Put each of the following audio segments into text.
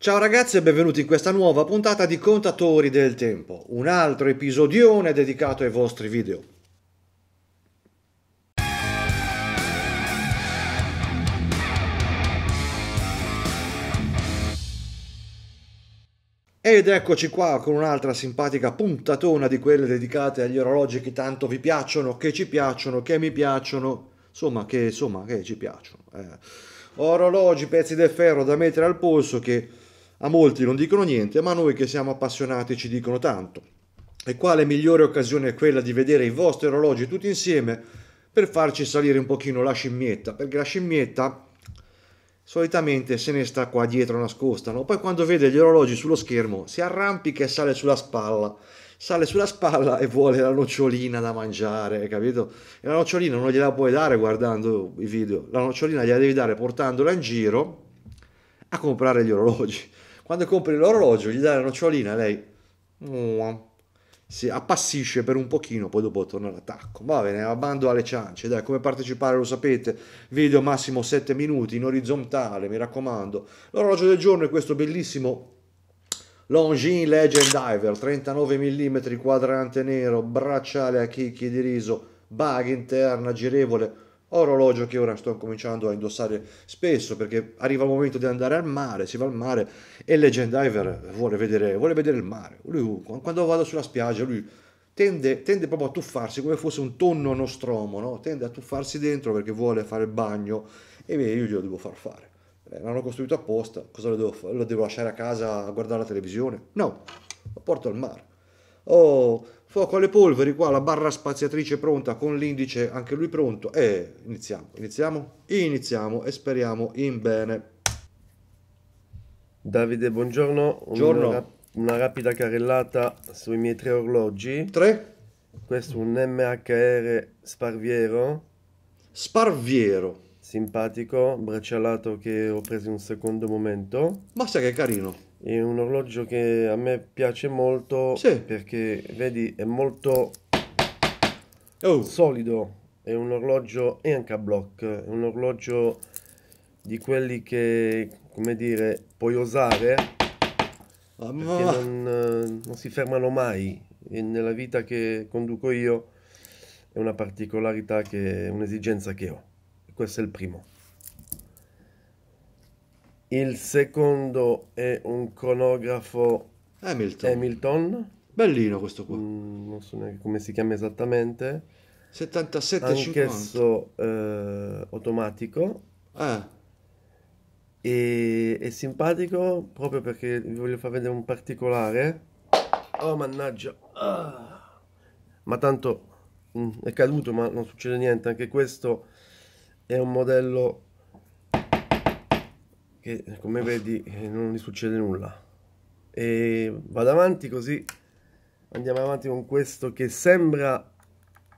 Ciao ragazzi e benvenuti in questa nuova puntata di Contatori del Tempo, un altro episodione dedicato ai vostri video. Ed eccoci qua con un'altra simpatica puntatona di quelle dedicate agli orologi che tanto vi piacciono, che ci piacciono, che mi piacciono, insomma che, insomma, che ci piacciono. Eh. Orologi, pezzi di ferro da mettere al polso che a molti non dicono niente, ma a noi che siamo appassionati ci dicono tanto. E quale migliore occasione è quella di vedere i vostri orologi tutti insieme per farci salire un pochino la scimmietta, perché la scimmietta solitamente se ne sta qua dietro nascosta, no? poi quando vede gli orologi sullo schermo si arrampica e sale sulla spalla, sale sulla spalla e vuole la nocciolina da mangiare, capito? E la nocciolina non gliela puoi dare guardando i video, la nocciolina gliela devi dare portandola in giro a comprare gli orologi quando compri l'orologio gli dai la nocciolina, lei si appassisce per un pochino, poi dopo torna all'attacco. Va bene, a bando alle ciance, dai, come partecipare lo sapete, video massimo 7 minuti in orizzontale, mi raccomando. L'orologio del giorno è questo bellissimo Longin Legend Diver, 39 mm, quadrante nero, bracciale a chicchi di riso, baga interna, girevole, orologio che ora sto cominciando a indossare spesso perché arriva il momento di andare al mare, si va al mare e il legend diver vuole vedere, vuole vedere il mare. Lui, uh, quando vado sulla spiaggia, lui tende, tende proprio a tuffarsi come fosse un tonno nostromo, no? tende a tuffarsi dentro perché vuole fare il bagno e io glielo devo far fare. Eh, l'hanno costruito apposta, cosa lo devo fare? Lo devo lasciare a casa a guardare la televisione? No, lo porto al mare. Oh, fuoco alle polveri qua la barra spaziatrice pronta con l'indice anche lui pronto e iniziamo iniziamo iniziamo e speriamo in bene Davide buongiorno Buongiorno. Una, una rapida carrellata sui miei tre orologi Tre? questo è un MHR Sparviero Sparviero simpatico braccialato che ho preso in un secondo momento ma sai che carino è un orologio che a me piace molto sì. perché vedi è molto oh. solido, è un orologio e anche a block, è un orologio di quelli che come dire puoi osare ah, ma... non, eh, non, si fermano mai e nella vita che conduco io è una particolarità che è un'esigenza che ho. questo è il primo. Il secondo è un conografo Hamilton. Hamilton. Bellino questo qua. Mm, non so neanche come si chiama esattamente. 77 Anch'esso eh, automatico. Ah. E, è simpatico proprio perché vi voglio far vedere un particolare. Oh mannaggia. Ah. Ma tanto mh, mm, è caduto, ma non succede niente. Anche questo è un modello che come vedi eh, non gli succede nulla e vado avanti così andiamo avanti con questo che sembra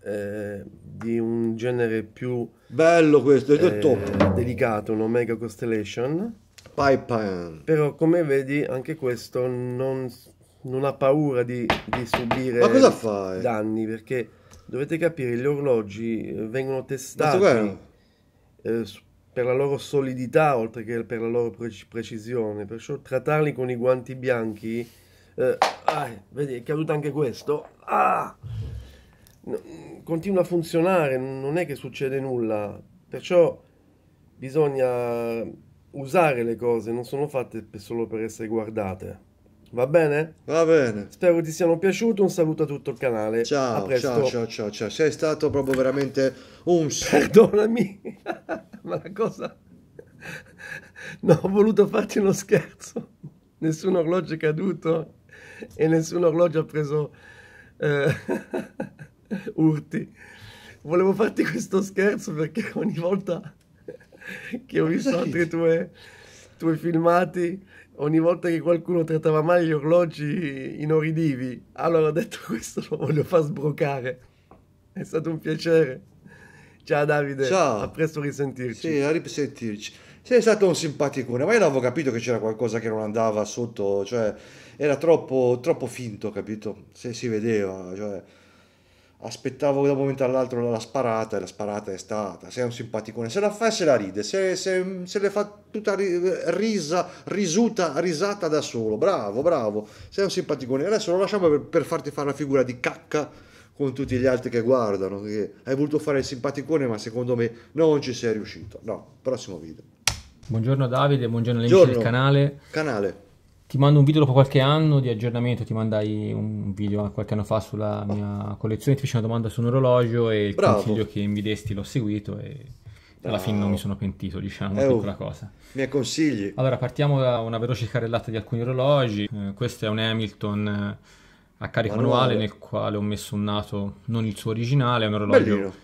eh, di un genere più bello questo è eh, top delicato un omega constellation Pipe. però come vedi anche questo non, non ha paura di, di subire eh? danni perché dovete capire gli orologi eh, vengono testati eh, per la loro solidità oltre che per la loro pre- precisione, perciò trattarli con i guanti bianchi, eh, ah, vedi è caduto anche questo, ah! no, continua a funzionare, non è che succede nulla, perciò bisogna usare le cose, non sono fatte solo per essere guardate. Va bene? Va bene. Spero ti siano piaciuti. Un saluto a tutto il canale. Ciao, ciao, ciao, ciao, ciao. Sei stato proprio veramente un. Perdonami. ma la cosa... No, ho voluto farti uno scherzo. Nessun orologio è caduto e nessun orologio ha preso eh, urti. Volevo farti questo scherzo perché ogni volta che ho visto altri tuoi, tuoi filmati, ogni volta che qualcuno trattava male gli orologi inoridivi, allora ho detto questo lo voglio far sbroccare. È stato un piacere. Ciao Davide, Ciao. a presto risentirci. Sì, a risentirci. Sei stato un simpaticone, ma io avevo capito che c'era qualcosa che non andava sotto, cioè era troppo, troppo finto, capito? Se si vedeva, cioè aspettavo da un momento all'altro la sparata e la sparata è stata. Sei un simpaticone, se la fa e se la ride, se, se, se le fa tutta risa, risuta, risata da solo. Bravo, bravo, sei un simpaticone. Adesso lo lasciamo per, per farti fare la figura di cacca con tutti gli altri che guardano, che hai voluto fare il simpaticone ma secondo me non ci sei riuscito. No, prossimo video. Buongiorno Davide, buongiorno agli amici del canale. Canale. Ti mando un video dopo qualche anno di aggiornamento, ti mandai un video qualche anno fa sulla mia collezione, ti feci una domanda su un orologio e il Bravo. consiglio che mi desti l'ho seguito e alla fine non mi sono pentito, diciamo, eh, di oh. cosa. Mi consigli. Allora, partiamo da una veloce carrellata di alcuni orologi. Eh, questo è un Hamilton a carico manuale. manuale nel quale ho messo un nato, non il suo originale, un orologio Bellino.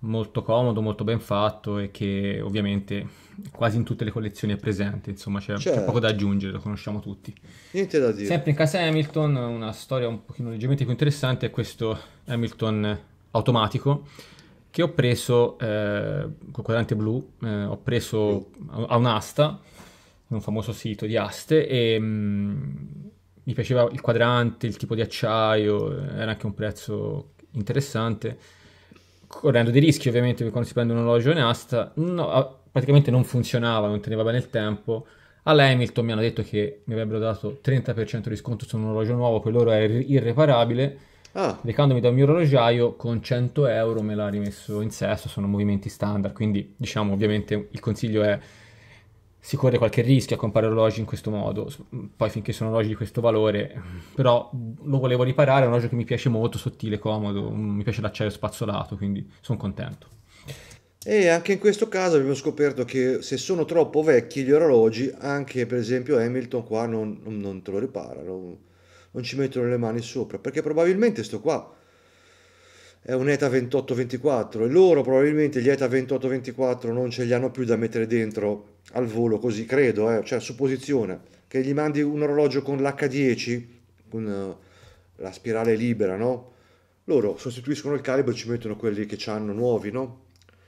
molto comodo, molto ben fatto e che ovviamente quasi in tutte le collezioni è presente, insomma c'è, certo. c'è poco da certo. aggiungere, lo conosciamo tutti. Niente da dire. Sempre in casa Hamilton, una storia un pochino leggermente più interessante è questo Hamilton automatico che ho preso eh, col quadrante blu, eh, ho preso a un'asta, un famoso sito di aste e mh, mm, mi piaceva il quadrante, il tipo di acciaio, era anche un prezzo interessante, correndo dei rischi ovviamente quando si prende un orologio in asta, no, praticamente non funzionava, non teneva bene il tempo. All'Hamilton mi hanno detto che mi avrebbero dato 30% di sconto su un orologio nuovo, quello loro era irreparabile. Ah. Recandomi da un mio orologiaio con 100 euro me l'ha rimesso in sesto, sono movimenti standard, quindi diciamo ovviamente il consiglio è si corre qualche rischio a comprare orologi in questo modo, poi finché sono orologi di questo valore, però lo volevo riparare, è un orologio che mi piace molto, sottile, comodo, mi piace l'acciaio spazzolato, quindi sono contento. E anche in questo caso abbiamo scoperto che se sono troppo vecchi gli orologi, anche per esempio Hamilton qua non, non te lo riparano, non ci mettono le mani sopra, perché probabilmente sto qua è un ETA 2824 e loro probabilmente gli ETA 2824 non ce li hanno più da mettere dentro al volo, così credo, eh, cioè supposizione, che gli mandi un orologio con l'H10, con eh, la spirale libera, no? Loro sostituiscono il calibro e ci mettono quelli che hanno nuovi, no?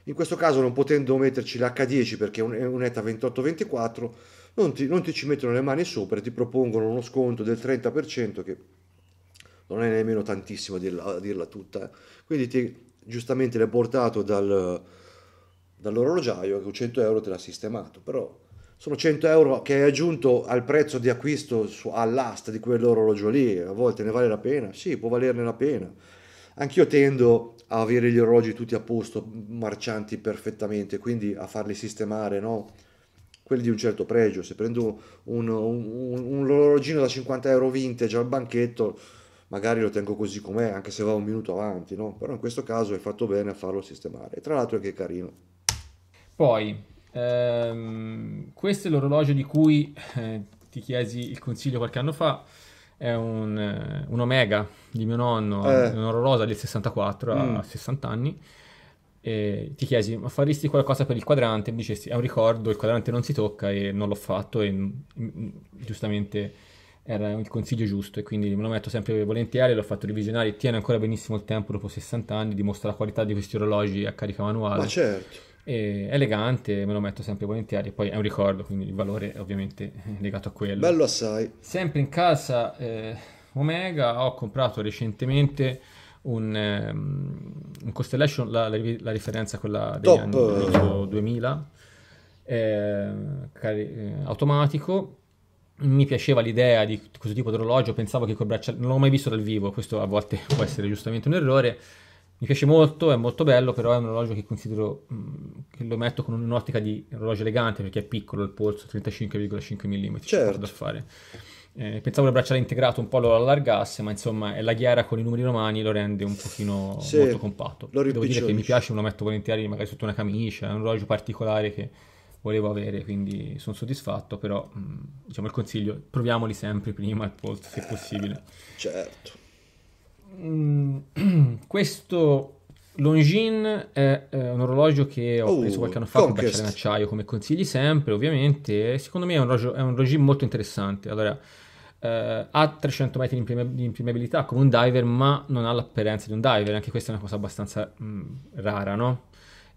In questo caso non potendo metterci l'H10 perché è un ETA 2824, non ti, non ti ci mettono le mani sopra e ti propongono uno sconto del 30% che non è nemmeno tantissimo a dirla, a dirla tutta. Eh. Quindi ti, giustamente l'hai portato dal dall'orologiaio che 100 euro te l'ha sistemato, però sono 100 euro che hai aggiunto al prezzo di acquisto su, all'asta di quell'orologio lì, a volte ne vale la pena? Sì, può valerne la pena. Anch'io tendo a avere gli orologi tutti a posto, marcianti perfettamente, quindi a farli sistemare, no? Quelli di un certo pregio, se prendo un, un, un orologino da 50 euro vintage al banchetto, magari lo tengo così com'è, anche se va un minuto avanti, no? Però in questo caso hai fatto bene a farlo sistemare. E tra l'altro è anche carino. Poi, ehm, questo è l'orologio di cui eh, ti chiesi il consiglio qualche anno fa. È un, eh, un Omega di mio nonno, eh. un orologio del 64 mm. a 60 anni. E ti chiesi, ma faresti qualcosa per il quadrante? mi dicesti, è un ricordo, il quadrante non si tocca e non l'ho fatto e mm, giustamente era il consiglio giusto e quindi me lo metto sempre volentieri, l'ho fatto revisionare, tiene ancora benissimo il tempo dopo 60 anni, dimostra la qualità di questi orologi a carica manuale. Ma certo. E elegante, me lo metto sempre volentieri. Poi è un ricordo, quindi il valore è ovviamente legato a quello. Bello assai. Sempre in casa eh, Omega ho comprato recentemente un, um, un Constellation, la, la, la, riferenza quella degli Top. anni 2000, eh, cari- eh, automatico. Mi piaceva l'idea di questo tipo di orologio, pensavo che col bracciale, non l'ho mai visto dal vivo, questo a volte può essere giustamente un errore mi piace molto, è molto bello, però è un orologio che considero, mh, che lo metto con un'ottica di orologio elegante perché è piccolo il polso, 35,5 mm, certo. da fare. Eh, pensavo il bracciale integrato un po' lo allargasse, ma insomma è la ghiera con i numeri romani lo rende un pochino sì, molto compatto. Devo dire che mi piace, me lo metto volentieri magari sotto una camicia, è un orologio particolare che volevo avere, quindi sono soddisfatto, però mh, diciamo il consiglio, proviamoli sempre prima il polso se possibile. Certo. Mm, questo Longines è eh, un orologio che ho oh, preso qualche anno fa per con in acciaio, come consigli sempre, ovviamente. Secondo me è un orologio, è un orologio molto interessante. Allora, eh, ha 300 metri di, impermeabilità come un diver, ma non ha l'apparenza di un diver. Anche questa è una cosa abbastanza mh, mm, rara, no?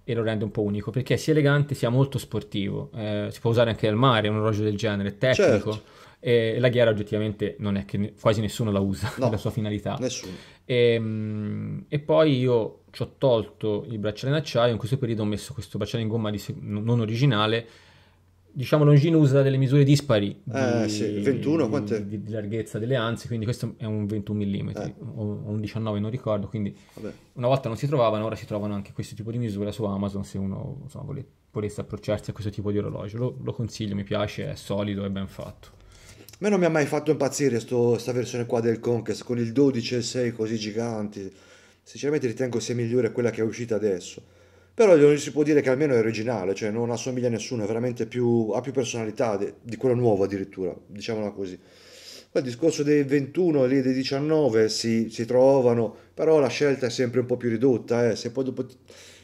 E lo rende un po' unico perché sia elegante sia molto sportivo. Eh, si può usare anche al mare, un orologio del genere, è tecnico. Certo e la ghiera oggettivamente non è che ne- quasi nessuno la usa, no, la sua finalità. Nessuno. E, ehm, e poi io ci ho tolto il bracciale in acciaio, in questo periodo ho messo questo bracciale in gomma se- non originale, diciamo Longino usa delle misure dispari di, eh, sì. 21, quante? Di, di, larghezza delle anzi, quindi questo è un 21 mm eh. o un 19 non ricordo quindi Vabbè. una volta non si trovavano ora si trovano anche questo tipo di misura su Amazon se uno insomma, volesse approcciarsi a questo tipo di orologio lo, lo consiglio mi piace è solido è ben fatto a me non mi ha mai fatto impazzire questa versione qua del Conquest con il 12 e il 6 così giganti. Sinceramente ritengo sia migliore quella che è uscita adesso. Però non si può dire che almeno è originale, cioè non assomiglia a nessuno, è veramente più, ha più personalità di, di quella nuova addirittura, diciamola così. Poi il discorso dei 21 e dei 19 si, si, trovano, però la scelta è sempre un po' più ridotta. Eh. Se poi dopo,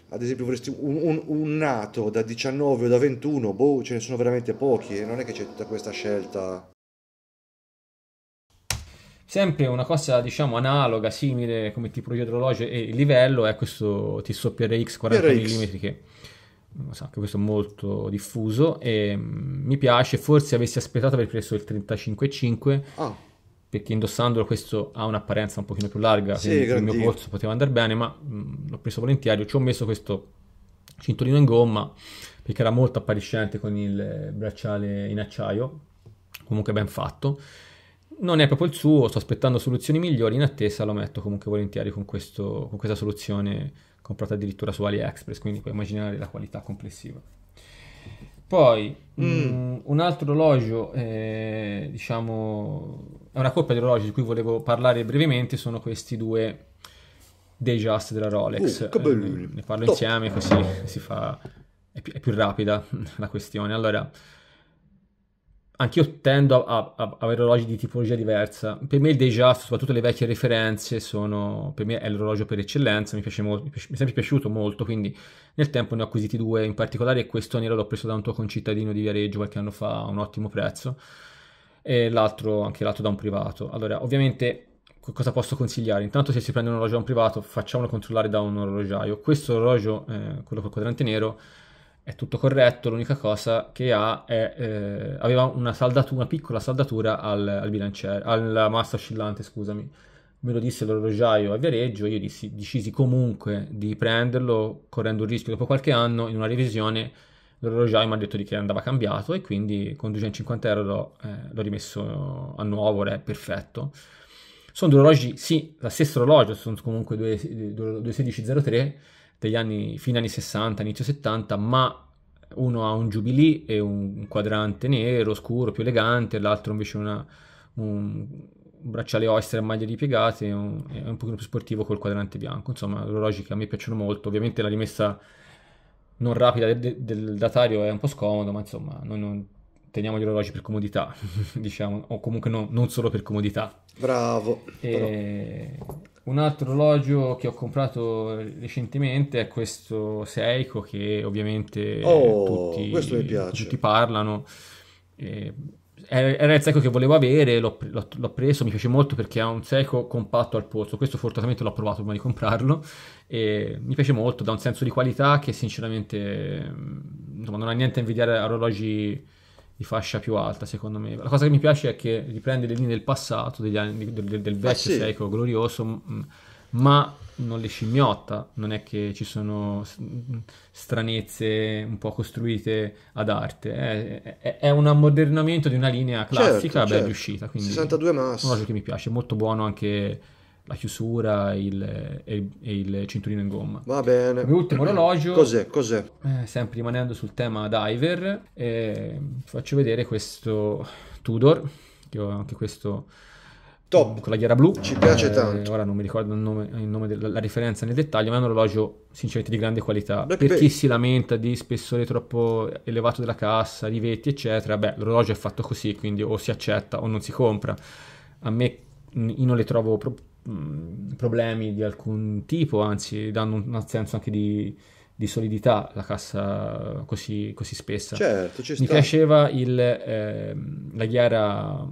ad esempio, vorresti un, un, un, nato da 19 o da 21, boh, ce ne sono veramente pochi e non è che c'è tutta questa scelta Sempre una cosa, diciamo, analoga, simile come tipo di orologio e livello è questo Tissot prx 40 PRX. mm che so che questo è molto diffuso e mm, mi piace, forse avessi aspettato per preso il 35,5 oh. Ah. perché indossandolo questo ha un'apparenza un pochino più larga, sì, il mio polso poteva andare bene, ma mh, mm, l'ho preso volentieri, ci ho messo questo cinturino in gomma perché era molto appariscente con il bracciale in acciaio, comunque ben fatto non è proprio il suo, sto aspettando soluzioni migliori, in attesa lo metto comunque volentieri con, questo, con questa soluzione comprata addirittura su AliExpress, quindi puoi immaginare la qualità complessiva. Poi mm. mh, mm, un altro orologio, eh, diciamo, è una coppia di orologi di cui volevo parlare brevemente, sono questi due Dayjust della Rolex. Uh, eh, ne, ne, parlo Top. insieme così si fa, è più, è più rapida la questione. Allora, anch'io tendo a, a, a, avere orologi di tipologia diversa. Per me il Deja, soprattutto le vecchie referenze, sono, per me è l'orologio per eccellenza, mi, molto, mi, piace, mi è sempre piaciuto molto, quindi nel tempo ne ho acquisiti due, in particolare questo nero l'ho preso da un tuo concittadino di Viareggio qualche anno fa a un ottimo prezzo, e l'altro, anche l'altro da un privato. Allora, ovviamente cosa posso consigliare? Intanto se si prende un orologio da un privato facciamolo controllare da un orologiaio. Questo orologio, eh, quello col quadrante nero, è tutto corretto, l'unica cosa che ha è, eh, aveva una, saldatura, una piccola saldatura al, al bilanciere, alla massa oscillante, scusami. Me lo disse l'orologiaio a Viareggio, io dissi, decisi comunque di prenderlo, correndo il rischio dopo qualche anno, in una revisione, l'orologiaio mi ha detto di che andava cambiato e quindi con 250 euro l'ho, eh, l'ho rimesso a nuovo, è perfetto. Sono due orologi, sì, la stessa orologio, sono comunque due, due, due 1603, degli anni, fine anni 60, inizio 70, ma uno ha un Jubilee e un quadrante nero, scuro, più elegante, l'altro invece una, un, bracciale oyster a maglie ripiegate, un, è un pochino più sportivo col quadrante bianco. Insomma, orologi che a me piacciono molto. Ovviamente la rimessa non rapida de, del datario è un po' scomodo, ma insomma, noi non teniamo gli orologi per comodità, diciamo, o comunque no, non solo per comodità. Bravo. E... Però un altro orologio che ho comprato recentemente è questo Seiko che ovviamente oh, tutti, tutti, parlano. Eh, era il Seiko che volevo avere, l'ho, l'ho, l'ho, preso, mi piace molto perché ha un Seiko compatto al polso, questo fortunatamente l'ho provato prima di comprarlo e mi piace molto, dà un senso di qualità che sinceramente mm, insomma, non ha niente a invidiare a orologi di fascia più alta, secondo me. La cosa che mi piace è che riprende le linee del passato, degli anni, del, del, del vecchio ah, sì. secolo glorioso, mm, ma non le scimmiotta, non è che ci sono mm, stranezze un po' costruite ad arte, è, è, è un ammodernamento di una linea certo, classica certo, ben certo. riuscita. Quindi 62 massa. Un orologio che mi piace, molto buono anche la chiusura il, e, e, il cinturino in gomma. Va bene. Come ultimo orologio. Cos'è? Cos'è? Eh, sempre rimanendo sul tema diver, eh, faccio vedere questo Tudor, che ho anche questo... Top. Con la ghiera blu. Ci piace eh, tanto. Ora non mi ricordo il nome, il nome della la riferenza nel dettaglio, ma è un orologio sinceramente di grande qualità. Black per Bay. chi si lamenta di spessore troppo elevato della cassa, rivetti, eccetera, beh, l'orologio è fatto così, quindi o si accetta o non si compra. A me io non le trovo pro- problemi di alcun tipo, anzi danno un, senso anche di, di, solidità la cassa così, così spessa. Certo, ci sta. Mi piaceva il, eh, la ghiera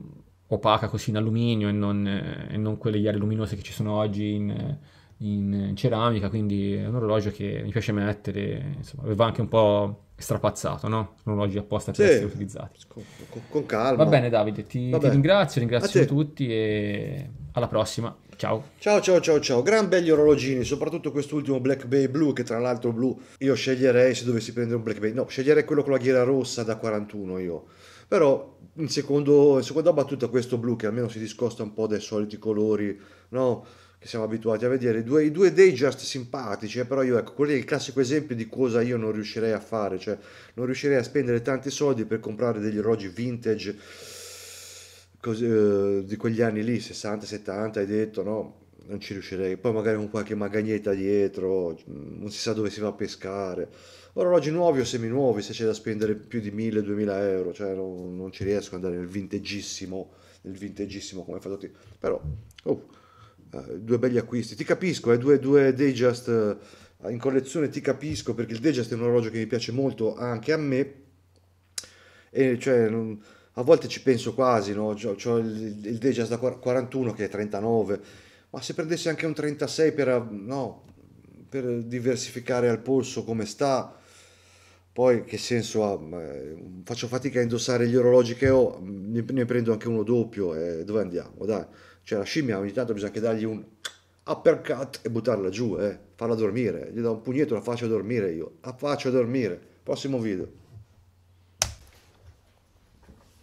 opaca così in alluminio e non, eh, e non quelle ghiare luminose che ci sono oggi in in ceramica, quindi è un orologio che mi piace mettere, insomma, aveva anche un po' strapazzato, no? Un orologio apposta per sì, essere utilizzati. Con, con, calma. Va bene Davide, ti, ti ringrazio, ringrazio tutti e alla prossima. Ciao. Ciao ciao ciao ciao, gran belli orologini, soprattutto quest'ultimo Black Bay Blue che tra l'altro blu io sceglierei se dovessi prendere un Black Bay, no, sceglierei quello con la ghiera rossa da 41 io. Però in, secondo, in seconda battuta questo blu che almeno si discosta un po' dai soliti colori, no? che siamo abituati a vedere, due, i due dei just simpatici, eh, però io ecco, quello è il classico esempio di cosa io non riuscirei a fare, cioè non riuscirei a spendere tanti soldi per comprare degli orologi vintage così, eh, di quegli anni lì, 60, 70, hai detto no, non ci riuscirei, poi magari con qualche magagnetta dietro, non si sa dove si va a pescare, orologi nuovi o seminuovi se c'è da spendere più di 1000-2000 euro, cioè non, non, ci riesco ad andare nel vintagissimo, nel vintagissimo come fatto te, però... Oh eh, due belli acquisti. Ti capisco, eh, due, due Dayjust eh, in collezione, ti capisco perché il Dayjust è un orologio che mi piace molto anche a me. E cioè, a volte ci penso quasi, no? C'ho, c'ho il, il Dayjust da 41 che è 39, ma se prendessi anche un 36 per, eh, no, per diversificare al polso come sta, poi che senso ha? Faccio fatica a indossare gli orologi che ho, mm, ne, prendo anche uno doppio e eh, dove andiamo? Dai. Cioè la scimmia ogni tanto bisogna anche dargli un uppercut ah, e buttarla giù, eh. farla dormire. Gli do un pugnetto, e la faccio dormire io. La faccio dormire. Prossimo video.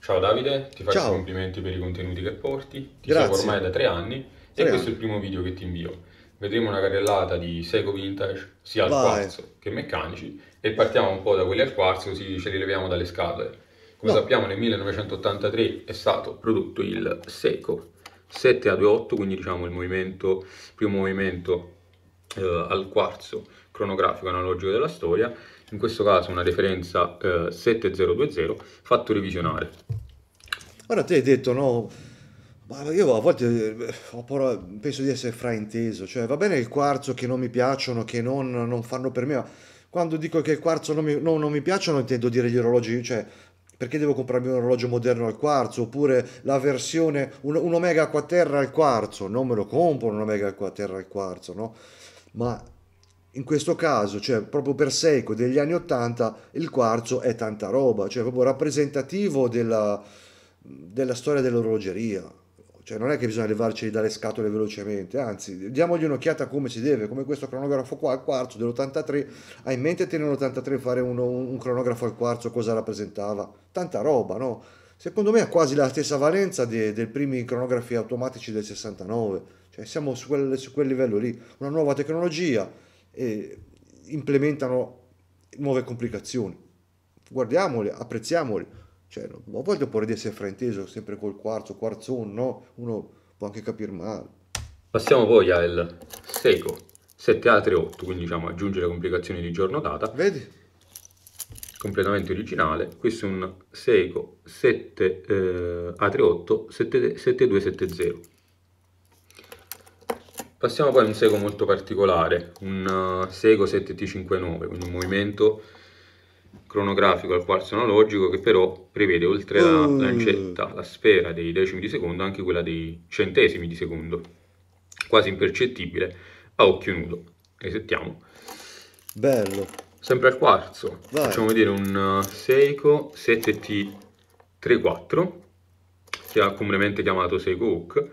Ciao Davide, ti faccio Ciao. complimenti per i contenuti che porti. Ti Grazie. seguo ormai da tre anni tre e questo anni. è il primo video che ti invio. Vedremo una carrellata di Seiko Vintage sia al Vai. quarzo che meccanici e partiamo un po' da quelli al quarzo così ce li leviamo dalle scatole. Come no. sappiamo nel 1983 è stato prodotto il Seiko 7 a 2 8 quindi diciamo il movimento primo movimento eh, al quarzo cronografico analogico della storia in questo caso una referenza eh, 0 fatto revisionare ora te hai detto no ma io a volte eh, paura, penso di essere frainteso cioè va bene il quarzo che non mi piacciono che non, non fanno per me quando dico che il quarzo non mi, no, non mi piacciono intendo dire gli orologi, cioè perché devo comprarmi un orologio moderno al quarzo oppure la versione un, un omega quaterra al quarzo non me lo compro un omega quaterra al quarzo no ma in questo caso cioè proprio per Seiko degli anni 80 il quarzo è tanta roba cioè proprio rappresentativo della, della storia dell'orologeria cioè non è che bisogna levarci dalle scatole velocemente, anzi, diamogli un'occhiata come si deve, come questo cronografo qua al quarzo dell'83. Hai in mente te nell'83 fare uno, un cronografo al quarzo cosa rappresentava? Tanta roba, no? Secondo me ha quasi la stessa valenza dei, dei primi cronografi automatici del 69. Cioè siamo su quel, su quel livello lì, una nuova tecnologia e implementano nuove complicazioni. Guardiamoli, apprezziamoli cioè, non voglio porre di essere frainteso sempre col quarzo, quarzon, no? Uno può anche capire male. Passiamo poi al seco 7 altre 8, quindi diciamo aggiungere complicazioni di giorno data. Vedi? Completamente originale. Questo è un Seiko 7 eh, A38 7270. Passiamo poi a un Seiko molto particolare, un uh, seco 7T59, quindi un movimento cronografico al quarzo analogico che però prevede oltre la lancetta, mm. la sfera dei decimi di secondo anche quella dei centesimi di secondo, quasi impercettibile a occhio nudo. Resettiamo. Bello. Sempre al quarzo, Vai. facciamo vedere un uh, Seiko 7T34 che ha comunemente chiamato Seiko Hook.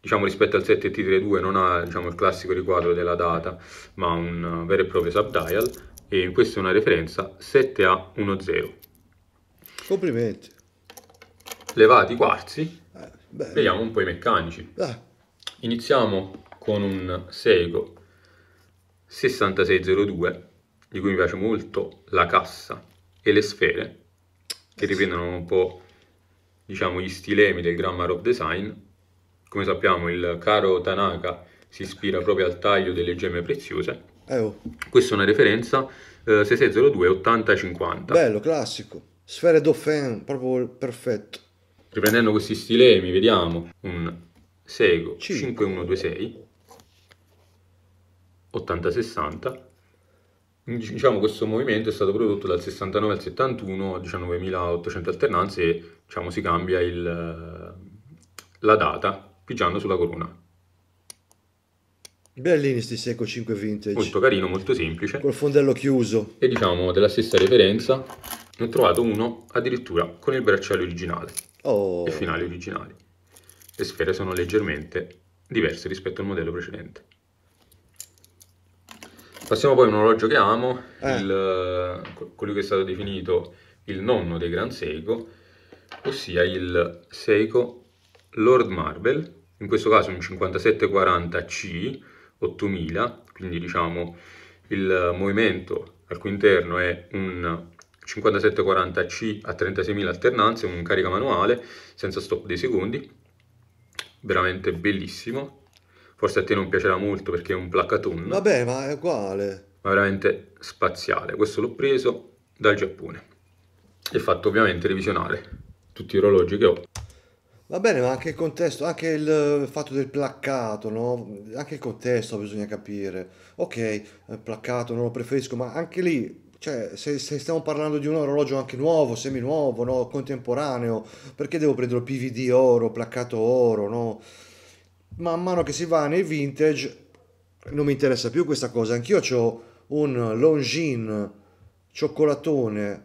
Diciamo rispetto al 7T32 non ha diciamo, il classico riquadro della data ma un uh, vero e proprio subdial e questa è una referenza 7A10. Complimenti. Levati i quarzi, eh, vediamo un po' i meccanici. Eh. Iniziamo con un Seiko 6602, di cui mi piace molto la cassa e le sfere, che eh riprendono un po' diciamo gli stilemi del Grammar of Design. Come sappiamo il caro Tanaka si ispira proprio al taglio delle gemme preziose eh, oh. Questa è una referenza eh, 6602 8050. Bello, classico. Sfere Dauphin, proprio perfetto. Riprendendo questi stilemi, vediamo un Sego 5126 8060. Diciamo questo movimento è stato prodotto dal 69 al 71 19.800 alternanze e diciamo, si cambia il, la data pigiando sulla corona. Bellini sti Seco 5 Vintage. Molto carino, molto semplice. Col fondello chiuso. E diciamo della stessa referenza ne ho trovato uno addirittura con il bracciale originale. Oh. E finali originali. Le sfere sono leggermente diverse rispetto al modello precedente. Passiamo poi a un orologio che amo, eh. il, quello che è stato definito il nonno dei Gran Seiko, ossia il Seiko Lord Marvel, in questo caso un 5740C, 8000, quindi diciamo il movimento al cui interno è un 5740C a 36.000 alternanze, un carica manuale senza stop dei secondi, veramente bellissimo. Forse a te non piacerà molto perché è un placaton. Vabbè, ma è uguale. Ma veramente spaziale. Questo l'ho preso dal Giappone e fatto ovviamente revisionare tutti gli orologi che ho. Va bene, ma anche il contesto, anche il fatto del placcato, no? Anche il contesto bisogna capire. Ok, eh, placcato non lo preferisco, ma anche lì cioè, se, se, stiamo parlando di un orologio anche nuovo, semi nuovo, no? contemporaneo, perché devo prendere PVD oro, placcato oro, no? Man mano che si va nei vintage non mi interessa più questa cosa. Anch'io ho un Longines cioccolatone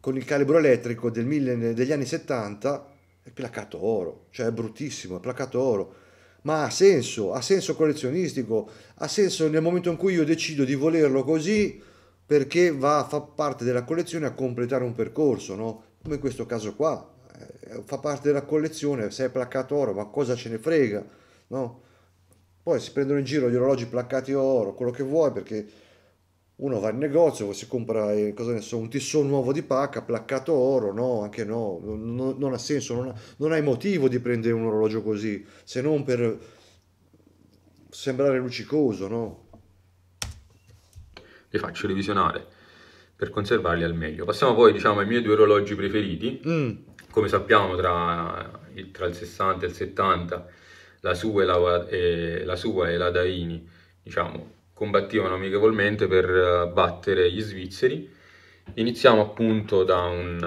con il calibro elettrico del, degli anni 70 è placato oro, cioè è bruttissimo, è placato oro, ma ha senso, ha senso collezionistico, ha senso nel momento in cui io decido di volerlo così perché va, a far parte della collezione a completare un percorso, no? come in questo caso qua, eh, fa parte della collezione, se è placato oro, ma cosa ce ne frega? No? Poi si prendono in giro gli orologi placcati oro, quello che vuoi, perché uno va in negozio, si compra eh, so, un tissot nuovo di pacca, placcato oro, no, anche no, non, non ha senso, non, ha, non hai motivo di prendere un orologio così, se non per sembrare luccicoso, no? Li faccio revisionare per conservarli al meglio. Passiamo poi diciamo ai miei due orologi preferiti, mm. come sappiamo tra il, tra il, 60 e il 70 la sua e la, eh, la, sua e la Daini diciamo combattevano amichevolmente per eh, battere gli svizzeri. Iniziamo appunto da un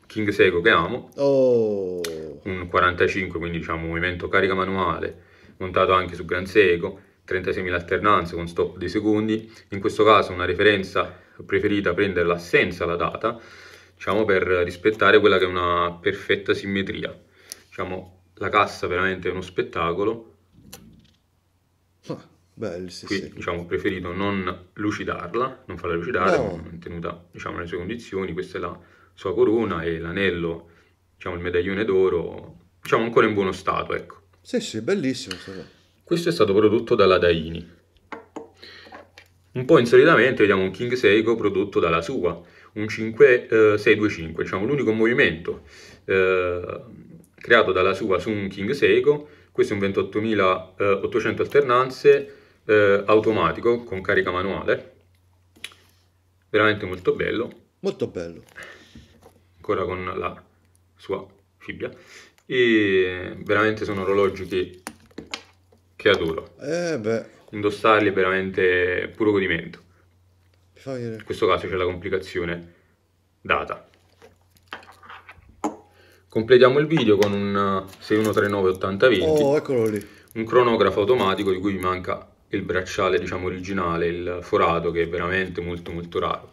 eh, King Seiko che amo, oh. un 45, quindi diciamo movimento carica manuale, montato anche su Gran Seiko, 36.000 alternanze con stop di secondi, in questo caso una referenza preferita prenderla senza la data, diciamo per rispettare quella che è una perfetta simmetria. Diciamo, la cassa veramente è uno spettacolo. Ah. Belli, sì, Qui, sì. diciamo, ho preferito non lucidarla, non farla lucidare, no. mantenuta, diciamo, le sue condizioni. Questa è la sua corona e l'anello, diciamo, il medaglione d'oro, diciamo, ancora in buono stato, ecco. Sì, sì, bellissimo. Sarà. Questo è stato prodotto dalla Daini. Un po' insolitamente vediamo un King Seiko prodotto dalla sua, un 5, eh, 625, diciamo l'unico movimento eh, creato dalla sua su un King Seiko, questo è un 28.800 alternanze, eh, automatico con carica manuale, veramente molto bello. Molto bello. Ancora con la sua fibbia. E veramente sono orologi che, che adoro. Eh beh. Indossarli è veramente puro godimento. In questo caso c'è la complicazione data. Completiamo il video con un 6139 8020. Oh, eccolo lì. Un cronografo automatico di cui mi manca il bracciale diciamo originale, il forato che è veramente molto molto raro.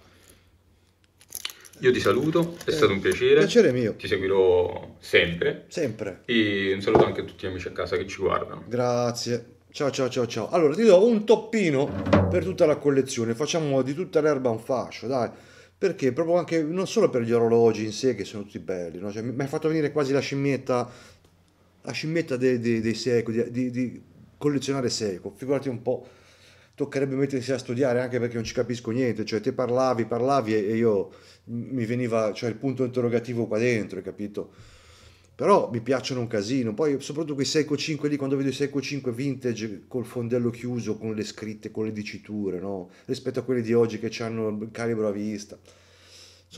Io ti saluto, è eh, stato un piacere. Piacere mio. Ti seguirò sempre. Sempre. E un saluto anche a tutti gli amici a casa che ci guardano. Grazie. Ciao ciao ciao ciao. Allora ti do un toppino per tutta la collezione. Facciamo di tutta l'erba un fascio, dai. Perché proprio anche non solo per gli orologi in sé che sono tutti belli, no? cioè, mi hai fatto venire quasi la scimmietta la scimmietta dei, dei, dei secoli, di, di collezionare Seiko, figurati un po', toccherebbe mettersi a studiare anche perché non ci capisco niente, cioè te parlavi, parlavi e io mi veniva, cioè il punto interrogativo qua dentro, hai capito? Però mi piacciono un casino, poi soprattutto quei Seiko 5 lì, quando vedo i Seiko 5 vintage col fondello chiuso, con le scritte, con le diciture, no? Rispetto a quelli di oggi che hanno il calibro a vista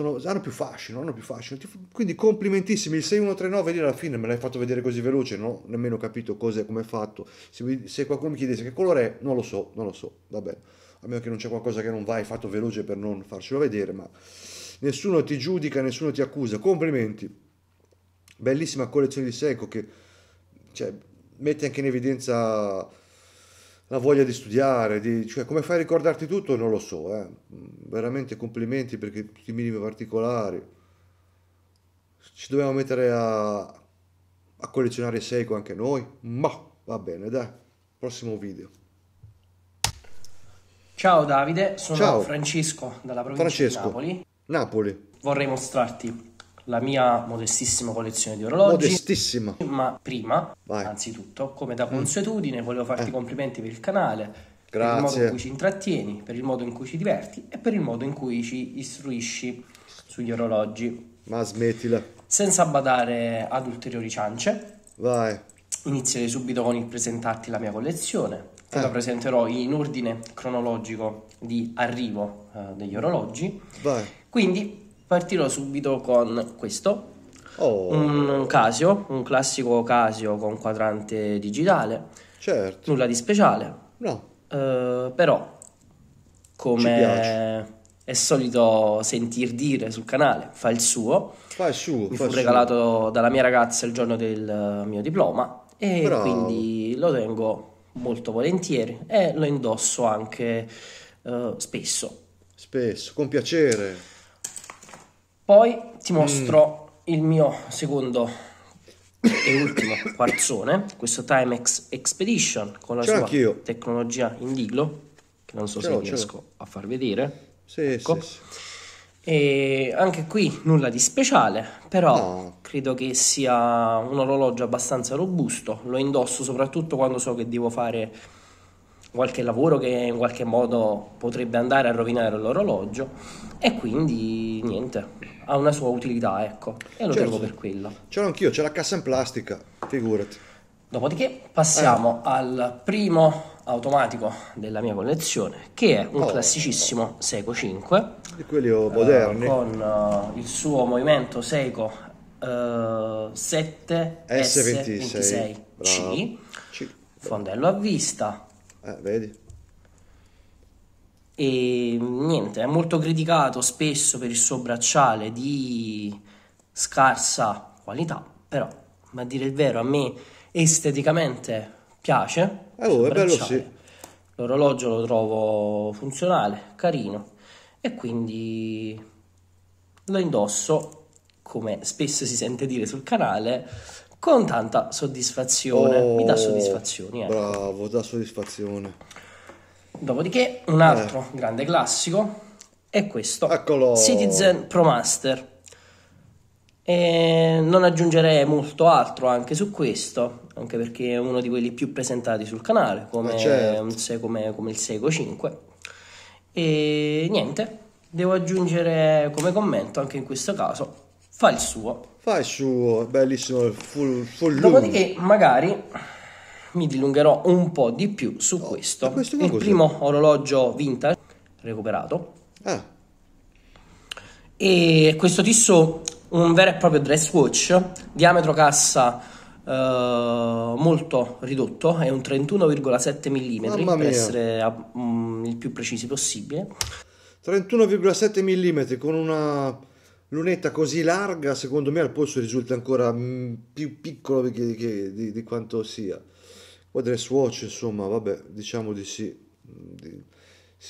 sono, hanno più fascino, hanno più fascino. Quindi complimentissimi, il 6139 lì alla fine me l'hai fatto vedere così veloce, non ho nemmeno capito cosa come è fatto. Se, se, qualcuno mi chiedesse che colore è, non lo so, non lo so, vabbè. A meno che non c'è qualcosa che non va, è fatto veloce per non farcelo vedere, ma nessuno ti giudica, nessuno ti accusa. Complimenti. Bellissima collezione di Seiko che cioè, mette anche in evidenza la voglia di studiare, di, cioè, come fai a ricordarti tutto non lo so, eh. veramente complimenti perché tutti i minimi particolari. Ci dobbiamo mettere a, a collezionare Seiko anche noi, ma va bene dai, prossimo video. Ciao Davide, sono Ciao. Francesco dalla provincia Francesco. di Napoli. Napoli. Vorrei mostrarti la mia modestissima collezione di orologi. Modestissima. Ma prima, Vai. anzitutto, come da mm. consuetudine, volevo farti eh. complimenti per il canale. Grazie. Per il modo in cui ci intrattieni, per il modo in cui ci diverti e per il modo in cui ci istruisci sugli orologi. Ma smettila. Senza badare ad ulteriori ciance. Vai. Inizierei subito con il presentarti la mia collezione. Te eh. la presenterò in ordine cronologico di arrivo eh, degli orologi. Vai. Quindi Partirò subito con questo. Oh. Un Casio, un classico Casio con quadrante digitale. Certo. Nulla di speciale. No. Eh, però, come è solito sentir dire sul canale, fa il suo. Fa il suo. Mi fu regalato suo. dalla mia ragazza il giorno del mio diploma e Bravo. quindi lo tengo molto volentieri e lo indosso anche eh, spesso. Spesso, con piacere. Poi ti mostro mm. il mio secondo e ultimo quarzone, questo Timex Expedition con la sua anch'io. tecnologia indiglo, che non so ce se lo, riesco a far vedere. Sì, ecco. sì, sì. E anche qui nulla di speciale, però no. credo che sia un orologio abbastanza robusto. Lo indosso soprattutto quando so che devo fare qualche lavoro che in qualche modo potrebbe andare a rovinare l'orologio e quindi niente ha una sua utilità ecco e lo certo. per quello ce l'ho anch'io c'è la cassa in plastica figurati dopodiché passiamo eh. al primo automatico della mia collezione che è un oh. classicissimo Seiko 5 di quelli eh, moderni eh, con uh, il suo movimento Seiko uh, eh, 7S26C C. C. fondello a vista eh, vedi? E niente, è molto criticato spesso per il suo bracciale di scarsa qualità, però, ma a dire il vero, a me esteticamente piace. Eh, oh, è bello sì. L'orologio lo trovo funzionale, carino e quindi lo indosso, come spesso si sente dire sul canale, con tanta soddisfazione. Oh, Mi dà oh, soddisfazioni. Eh. Bravo, dà soddisfazione. Dopodiché un altro eh. grande classico è questo. Eccolo. Citizen Pro Master. E non aggiungerei molto altro anche su questo, anche perché è uno di quelli più presentati sul canale, come, eh, certo. come, come il Seco 5. E niente, devo aggiungere come commento anche in questo caso fa il suo. Fa il suo, bellissimo, full, full Dopodiché magari mi dilungherò un po' di più su oh, questo. questo il così. primo orologio vintage recuperato. Ah. E questo tisso, un vero e proprio dress watch, diametro cassa eh, molto ridotto, è un 31,7 mm Mamma per mia. essere um, il più precisi possibile. 31,7 mm con una lunetta così larga secondo me al polso risulta ancora mm, più piccolo di, di, di quanto sia poi delle swatch insomma vabbè diciamo di sì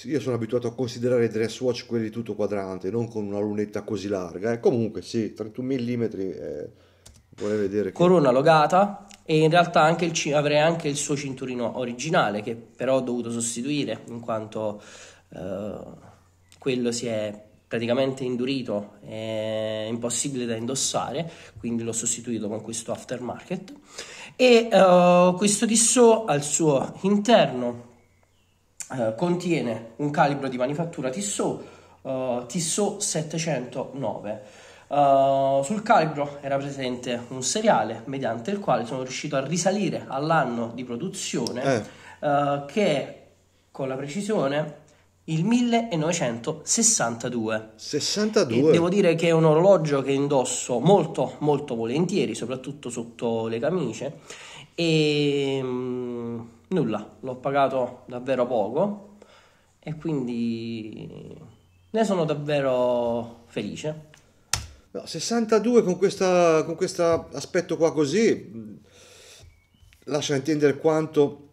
io sono abituato a considerare i dress watch quelli tutto quadrante non con una lunetta così larga e eh. comunque sì 31 mm eh, vorrei vedere corona che... logata e in realtà anche il, avrei anche il suo cinturino originale che però ho dovuto sostituire in quanto eh, quello si è praticamente indurito è eh, impossibile da indossare quindi l'ho sostituito con questo aftermarket e uh, questo tissot al suo interno uh, contiene un calibro di manifattura tissot uh, tissot 709 sul calibro era presente un seriale mediante il quale sono riuscito a risalire all'anno di produzione eh. che con la precisione il 1962. 62. E devo dire che è un orologio che indosso molto molto volentieri, soprattutto sotto le camicie e mh, mm, nulla, l'ho pagato davvero poco e quindi ne sono davvero felice. No, 62 con questo aspetto qua così mm, lascia intendere quanto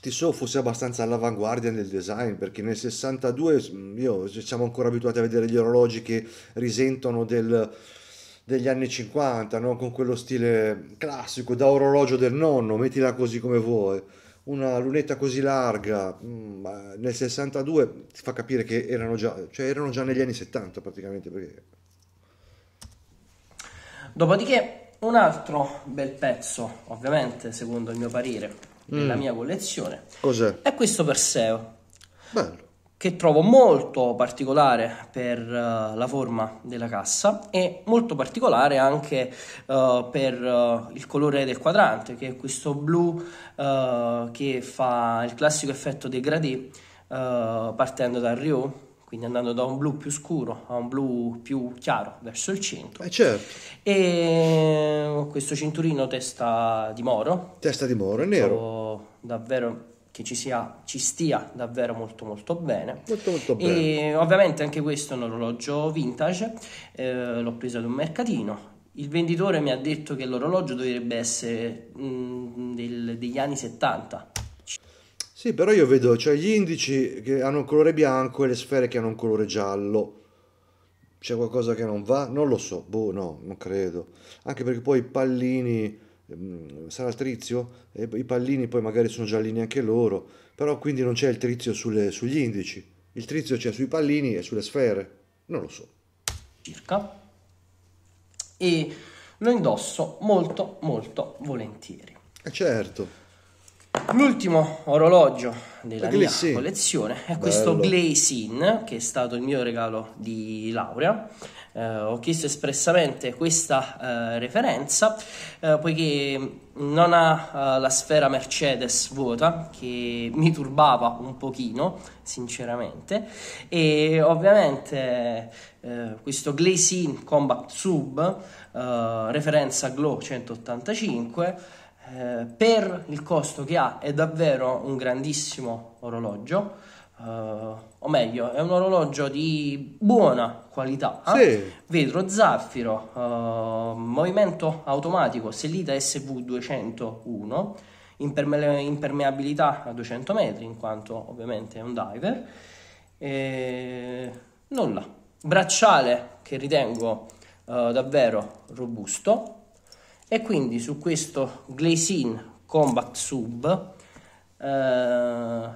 Tissot fosse abbastanza all'avanguardia nel design perché nel 62 mm, io siamo ancora abituati a vedere gli orologi che risentono del, degli anni 50 no? con quello stile classico da orologio del nonno mettila così come vuoi una lunetta così larga mm, nel 62 ti fa capire che erano già, cioè erano già negli anni 70 praticamente perché... dopodiché un altro bel pezzo ovviamente secondo il mio parere nella mm. mia collezione. Cos'è? È questo Perseo. Bello. Che trovo molto particolare per uh, la forma della cassa e molto particolare anche uh, per uh, il colore del quadrante, che è questo blu che fa il classico effetto degradé partendo dal Rio quindi andando da un blu più scuro a un blu più chiaro verso il centro. Eh certo. E questo cinturino testa di moro. Testa di moro, è nero. Davvero che ci, sia, ci stia davvero molto molto bene. Molto molto bene. E ovviamente anche questo è un orologio vintage, eh, l'ho preso ad un mercatino. Il venditore mi ha detto che l'orologio dovrebbe essere mh, mm, del, degli anni 70 sì, però io vedo, cioè, gli indici che hanno un colore bianco e le sfere che hanno un colore giallo. C'è qualcosa che non va? Non lo so, boh, no, non credo. Anche perché poi i pallini, mm, sarà il trizio? I pallini poi magari sono giallini anche loro, però quindi non c'è il trizio sulle, sugli indici. Il trizio c'è sui pallini e sulle sfere. Non lo so. Circa. E lo indosso molto, molto volentieri. Eh certo. L'ultimo orologio della ecco mia collezione è questo Bello. che è stato il mio regalo di laurea. Eh, ho chiesto espressamente questa eh, referenza eh, poiché non ha eh, la sfera Mercedes vuota che mi turbava un pochino sinceramente e ovviamente eh, questo Glazin Combat Sub eh, referenza Glow 185 eh, per il costo che ha è davvero un grandissimo orologio, eh, o meglio è un orologio di buona qualità, eh? sì. vetro zaffiro, eh, movimento automatico, sellita SV201, imperme- impermeabilità a 200 metri in quanto ovviamente è un diver, e nulla, bracciale che ritengo eh, davvero robusto e quindi su questo Glazin Combat Sub eh,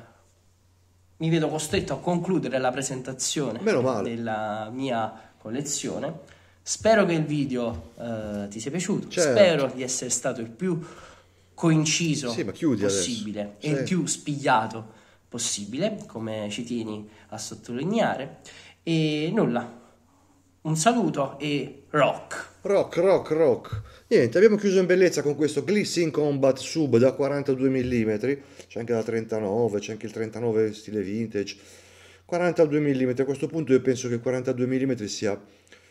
mi vedo costretto a concludere la presentazione della mia collezione. Spero che il video eh, ti sia piaciuto, certo. spero di essere stato il più coinciso sì, possibile sì. e il più spigliato possibile, come ci tieni a sottolineare. E nulla, un saluto e rock. Rock, rock, rock. Niente, abbiamo chiuso in bellezza con questo Glissin Combat Sub da 42 mm, c'è anche da 39, c'è anche il 39 stile vintage, 42 mm, a questo punto io penso che il 42 mm sia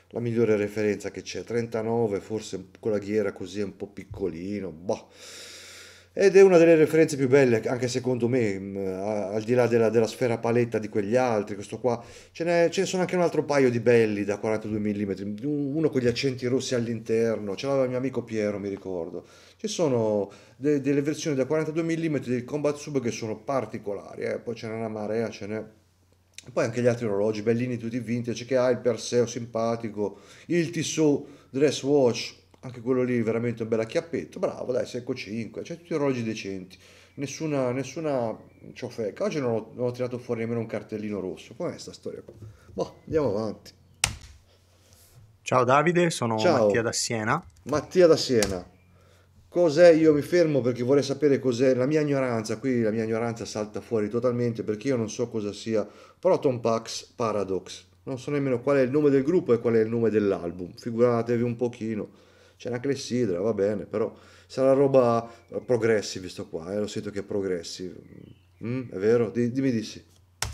la migliore referenza che c'è, 39 forse con la ghiera così è un po' piccolino, boh ed è una delle referenze più belle, anche secondo me, mm, al di là della, della, sfera paletta di quegli altri, questo qua, ce, ne sono anche un altro paio di belli da 42 mm, uno con gli accenti rossi all'interno, ce l'aveva il mio amico Piero, mi ricordo. Ci sono de, delle versioni da 42 mm del Combat Sub che sono particolari, eh. poi ce n'è una marea, ce n'è... Poi anche gli altri orologi, bellini tutti vintage, che ha il Perseo simpatico, il Tissot Dress Watch, anche quello lì veramente un bel acchiappetto, bravo dai, secco 5, cioè tutti orologi decenti, nessuna, nessuna ciofeca, oggi non ho, non ho tirato fuori nemmeno un cartellino rosso, com'è sta storia qua? Boh, andiamo avanti. Ciao Davide, sono Ciao. Mattia da Siena. Mattia da Siena. Cos'è? Io mi fermo perché vorrei sapere cos'è la mia ignoranza. Qui la mia ignoranza salta fuori totalmente perché io non so cosa sia Proton Pax Paradox. Non so nemmeno qual è il nome del gruppo e qual è il nome dell'album. Figuratevi un pochino c'è anche Clessidra, va bene, però sarà roba progressive sto qua, è eh, lo sito che è progressive, mm, è vero? Di, dimmi di sì.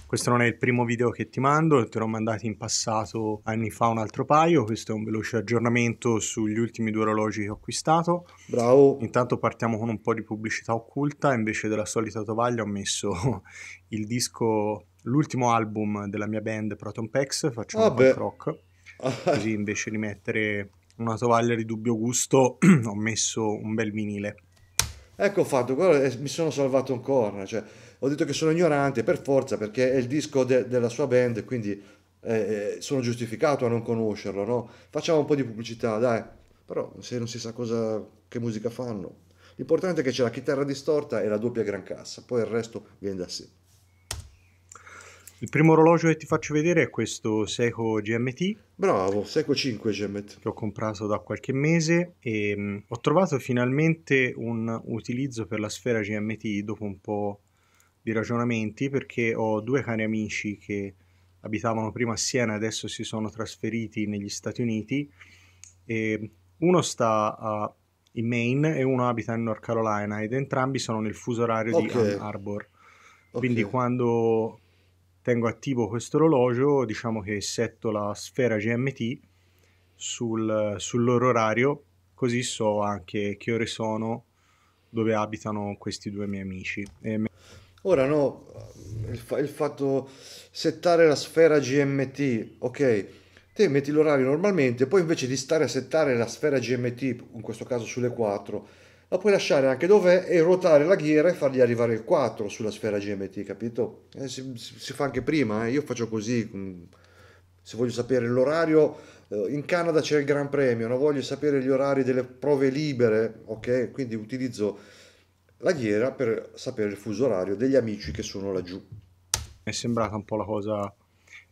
Questo non è il primo video che ti mando, te l'ho mandato in passato anni fa un altro paio, questo è un veloce aggiornamento sugli ultimi due orologi che ho acquistato. Bravo. Intanto partiamo con un po' di pubblicità occulta, invece della solita tovaglia ho messo il disco, l'ultimo album della mia band Proton Pex, facciamo Vabbè. punk rock, così invece di mettere una tovaglia di dubbio gusto ho messo un bel vinile. Ecco fatto, guarda, mi sono salvato un corner, cioè, ho detto che sono ignorante per forza perché è il disco de- della sua band, quindi eh, eh, sono giustificato a non conoscerlo, no? Facciamo un po' di pubblicità, dai, però se non si sa cosa, che musica fanno. L'importante è che c'è la chitarra distorta e la doppia gran cassa, poi il resto viene da sé. Il primo orologio che ti faccio vedere è questo Seiko GMT. Bravo, Seiko 5 GMT. Che ho comprato da qualche mese e mh, mm, ho trovato finalmente un utilizzo per la sfera GMT dopo un po' di ragionamenti perché ho due cari amici che abitavano prima a Siena e adesso si sono trasferiti negli Stati Uniti. E mm, uno sta a, in Maine e uno abita in North Carolina ed entrambi sono nel fuso orario okay. di Ann Arbor. Okay. Quindi quando tengo attivo questo orologio, diciamo che setto la sfera GMT sul, sul loro orario, così so anche che ore sono, dove abitano questi due miei amici. E... Ora no, il, fa- il fatto settare la sfera GMT, ok, te metti l'orario normalmente, poi invece di stare a settare la sfera GMT, in questo caso sulle 4, la puoi lasciare anche dov'è e ruotare la ghiera e fargli arrivare il 4 sulla sfera GMT, capito? Eh, si, si, fa anche prima, eh? io faccio così, mm, se voglio sapere l'orario, eh, in Canada c'è il Gran Premio, non voglio sapere gli orari delle prove libere, ok? Quindi utilizzo la ghiera per sapere il fuso orario degli amici che sono laggiù. Mi è sembrata un po' la cosa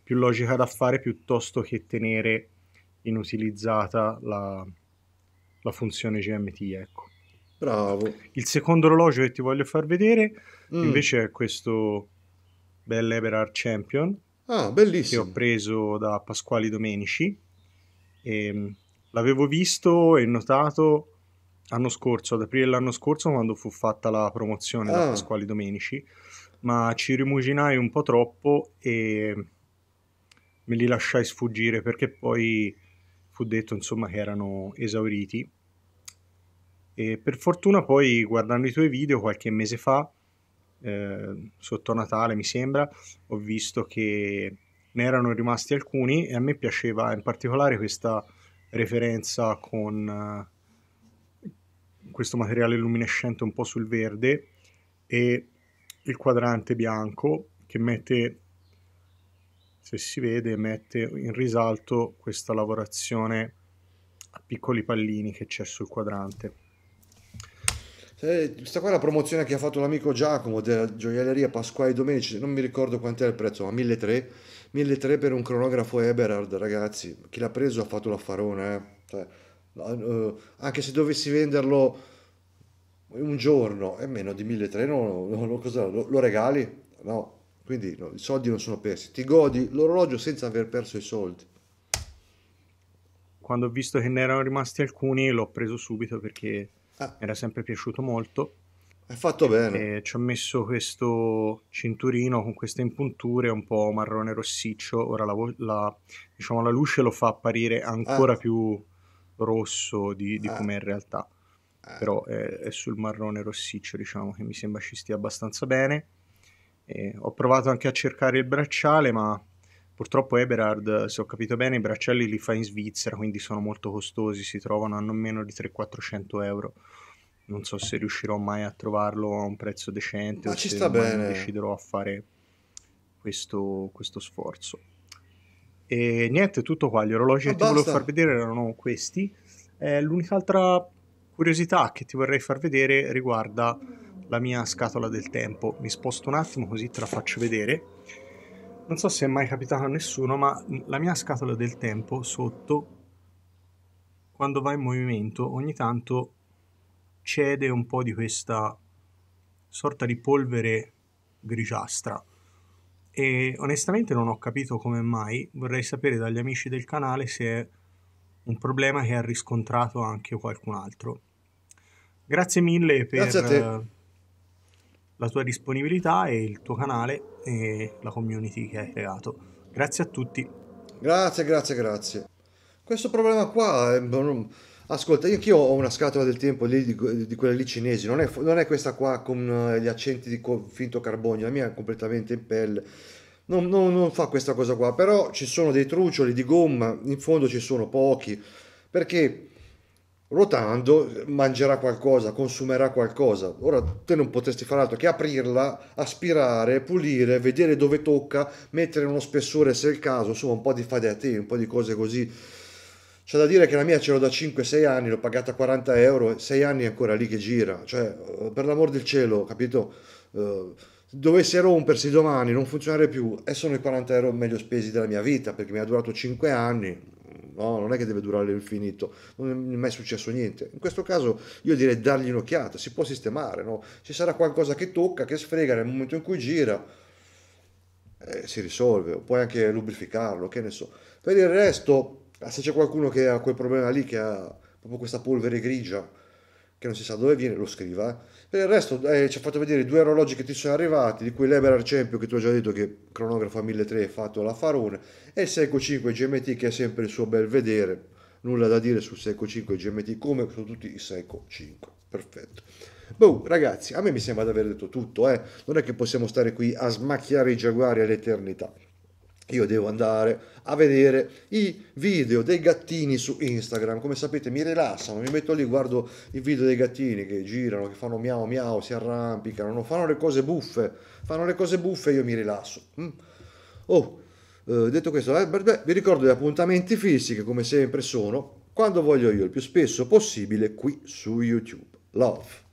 più logica da fare piuttosto che tenere inutilizzata la, la funzione GMT, ecco. Bravo. Il secondo orologio che ti voglio far vedere mm. invece è questo Bell Everard Champion. Ah, bellissimo. Che ho preso da Pasquali Domenici. E, ehm, l'avevo visto e notato l'anno scorso, ad aprile dell'anno scorso, quando fu fatta la promozione ah. da Pasquali Domenici, ma ci rimuginai un po' troppo e me li lasciai sfuggire perché poi fu detto insomma che erano esauriti e per fortuna poi guardando i tuoi video qualche mese fa, eh, sotto Natale mi sembra, ho visto che ne erano rimasti alcuni e a me piaceva in particolare questa referenza con uh, questo materiale luminescente un po' sul verde e il quadrante bianco che mette se si vede mette in risalto questa lavorazione a piccoli pallini che c'è sul quadrante eh, questa qua è la promozione che ha fatto l'amico Giacomo della gioielleria Pasquale Domenici, non mi ricordo quant'è il prezzo, ma 1.300, 1.300 per un cronografo Eberhard, ragazzi, chi l'ha preso ha fatto l'affarone, eh. cioè, eh, anche se dovessi venderlo un giorno e eh, meno di 1.300 no, no, no, cosa, lo, lo, regali? No, quindi i soldi non sono persi, ti godi l'orologio senza aver perso i soldi. Quando ho visto che ne erano rimasti alcuni l'ho preso subito perché ah. era sempre piaciuto molto. È fatto bene. ci ho messo questo cinturino con queste impunture un po' marrone rossiccio, ora la, la, diciamo, la luce lo fa apparire ancora ah. più rosso di, di ah. come è in realtà. Eh. Però è, è sul marrone rossiccio, diciamo, che mi sembra ci stia abbastanza bene. Eh, ho provato anche a cercare il bracciale, ma Purtroppo Eberhard, se ho capito bene, i bracciali li fa in Svizzera, quindi sono molto costosi, si trovano a non meno di 300-400 euro. Non so se riuscirò mai a trovarlo a un prezzo decente Ma o ci se sta bene. deciderò a fare questo, questo sforzo. E niente, tutto qua. Gli orologi ah, che ti volevo far vedere erano questi. Eh, l'unica altra curiosità che ti vorrei far vedere riguarda la mia scatola del tempo. Mi sposto un attimo così te la faccio vedere non so se è mai capitato a nessuno, ma la mia scatola del tempo sotto, quando va in movimento, ogni tanto cede un po' di questa sorta di polvere grigiastra. E onestamente non ho capito come mai, vorrei sapere dagli amici del canale se è un problema che ha riscontrato anche qualcun altro. Grazie mille per... Grazie la tua disponibilità e il tuo canale e la community che hai creato. Grazie a tutti. Grazie, grazie, grazie. Questo problema qua, eh, boh, ascolta, io anch'io ho una scatola del tempo lì, di, di, quelle lì cinesi, non è, non è, questa qua con eh, gli accenti di finto carbonio, la mia è completamente in pelle. Non, non, non, fa questa cosa qua, però ci sono dei trucioli di gomma, in fondo ci sono pochi, perché ruotando mangerà qualcosa, consumerà qualcosa. Ora te non potresti fare altro che aprirla, aspirare, pulire, vedere dove tocca, mettere uno spessore se è il caso, insomma un po' di a te, un po' di cose così. C'è da dire che la mia ce l'ho da 5-6 anni, l'ho pagata 40 euro, 6 anni è ancora lì che gira, cioè eh, per l'amor del cielo, capito? Uh, dovesse rompersi domani, non funzionare più, e eh, sono i 40 euro meglio spesi della mia vita, perché mi ha durato 5 anni, no? non è che deve durare all'infinito, non è mai successo niente. In questo caso io direi dargli un'occhiata, si può sistemare, no? ci sarà qualcosa che tocca, che sfrega nel momento in cui gira, eh, si risolve, puoi anche lubrificarlo, che ne so. Per il resto, se c'è qualcuno che ha quel problema lì, che ha proprio questa polvere grigia, che non si sa dove viene, lo scriva. Per il resto eh, ci ha fatto vedere i due orologi che ti sono arrivati, di cui l'Eberar Champion che tu hai già detto che cronografa 1300 fatto alla Farone e il Seiko 5 GMT che ha sempre il suo bel vedere, nulla da dire sul Seiko 5 GMT come su tutti i Seiko 5, perfetto. Boh, ragazzi, a me mi sembra di aver detto tutto, eh? non è che possiamo stare qui a smacchiare i giaguari all'eternità io devo andare a vedere i video dei gattini su Instagram. Come sapete, mi rilassano, mi metto lì, guardo i video dei gattini che girano, che fanno miau miau, si arrampicano, fanno le cose buffe, fanno le cose buffe e io mi rilasso. Mm. Oh, eh, detto questo, eh, beh, vi ricordo gli appuntamenti fissi che come sempre sono quando voglio io, il più spesso possibile qui su YouTube. Love.